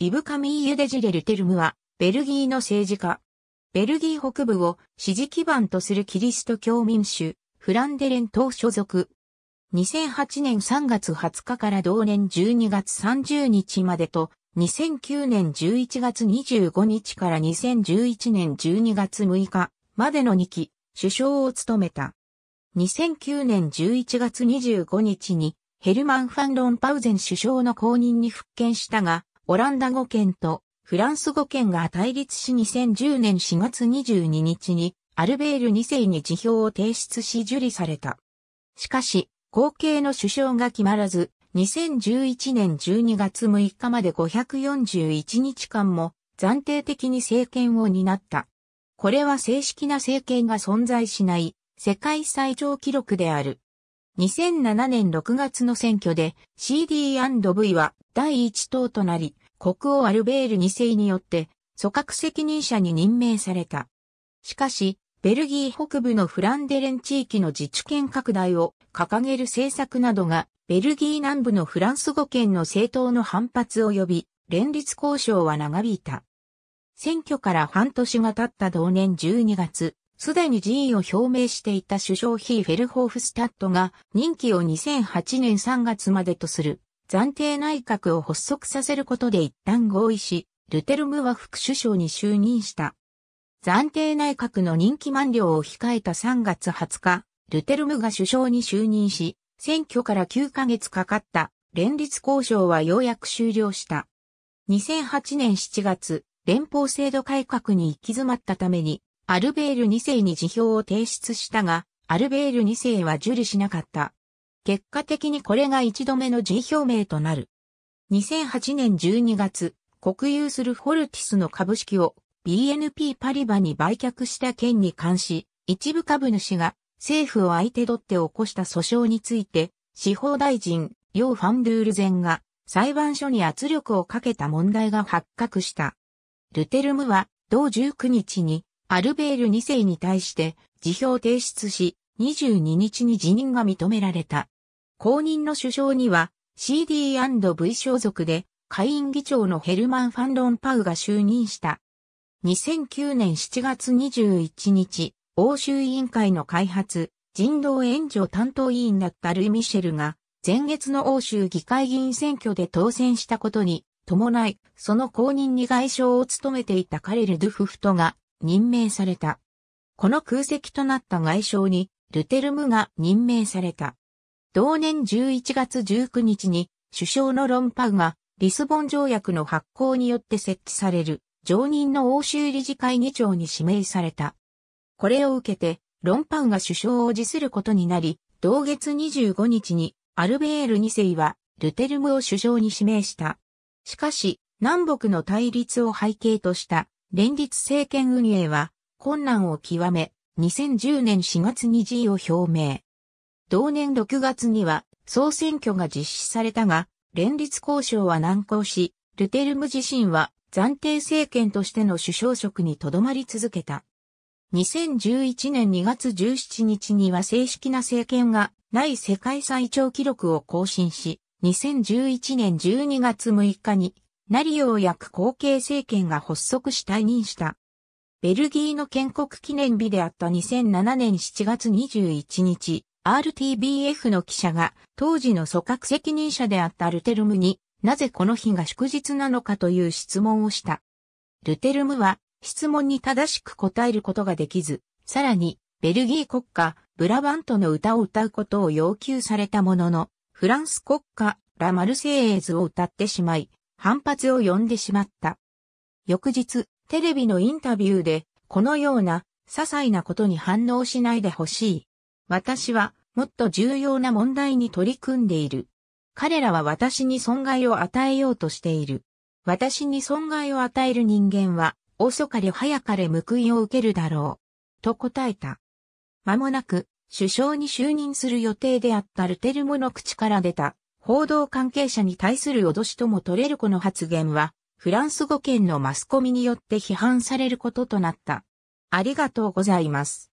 イブ・カミーユ・デジレル・テルムは、ベルギーの政治家。ベルギー北部を支持基盤とするキリスト教民主、フランデレン党所属。2008年3月20日から同年12月30日までと、2009年11月25日から2011年12月6日までの2期、首相を務めた。2009年11月25日にヘルマン・ファン・ロン・パウゼン首相の後任に復権したが、オランダ語圏とフランス語圏が対立し2010年4月22日にアルベール2世に辞表を提出し受理された。しかし、後継の首相が決まらず、2011年12月6日まで541日間も暫定的に政権を担った。これは正式な政権が存在しない世界最長記録である。2007年6月の選挙で CD&V は第一党となり、国王アルベール2世によって組閣責任者に任命された。しかし、ベルギー北部のフランデレン地域の自治権拡大を掲げる政策などが、ベルギー南部のフランス語圏の政党の反発を呼び、連立交渉は長引いた。選挙から半年が経った同年12月、すでに辞意を表明していた首相ヒーフェルホーフスタッドが任期を2008年3月までとする暫定内閣を発足させることで一旦合意し、ルテルムは副首相に就任した。暫定内閣の任期満了を控えた3月20日、ルテルムが首相に就任し、選挙から9ヶ月かかった連立交渉はようやく終了した。2008年7月、連邦制度改革に行き詰まったために、アルベール2世に辞表を提出したが、アルベール2世は受理しなかった。結果的にこれが一度目の辞表明となる。2008年12月、国有するフォルティスの株式を BNP パリバに売却した件に関し、一部株主が政府を相手取って起こした訴訟について、司法大臣、ヨー・ファンドゥールゼンが裁判所に圧力をかけた問題が発覚した。ルテルムは同19日にアルベール2世に対して辞表提出し、22日に辞任が認められた。後任の首相には CD&V 所属で会員議長のヘルマン・ファンロンパウが就任した。2009年7月21日、欧州委員会の開発、人道援助担当委員だったルイ・ミシェルが、前月の欧州議会議員選挙で当選したことに、伴い、その後任に外相を務めていたカレル・ドゥフフトが、任命された。この空席となった外相に、ルテルムが任命された。同年11月19日に、首相のロンパウが、リスボン条約の発行によって設置される、常任の欧州理事会議長に指名された。これを受けて、ロンパウが首相を辞することになり、同月25日に、アルベール2世は、ルテルムを首相に指名した。しかし、南北の対立を背景とした連立政権運営は困難を極め、2010年4月に辞意を表明。同年6月には総選挙が実施されたが、連立交渉は難航し、ルテルム自身は暫定政権としての首相職にとどまり続けた。2011年2月17日には正式な政権がない世界最長記録を更新し、2011年12月6日にナリオを焼く後継政権が発足し退任した。ベルギーの建国記念日であった2007年7月21日、RTBF の記者が当時の組閣責任者であったルテルムになぜこの日が祝日なのかという質問をした。ルテルムは質問に正しく答えることができず、さらにベルギー国家ブラバントの歌を歌うことを要求されたものの、フランス国家ラ・マルセイエーズを歌ってしまい、反発を呼んでしまった。翌日、テレビのインタビューで、このような、些細なことに反応しないでほしい。私は、もっと重要な問題に取り組んでいる。彼らは私に損害を与えようとしている。私に損害を与える人間は、遅かれ早かれ報いを受けるだろう。と答えた。間もなく、首相に就任する予定であったルテルムの口から出た報道関係者に対する脅しとも取れるこの発言は、フランス語圏のマスコミによって批判されることとなった。ありがとうございます。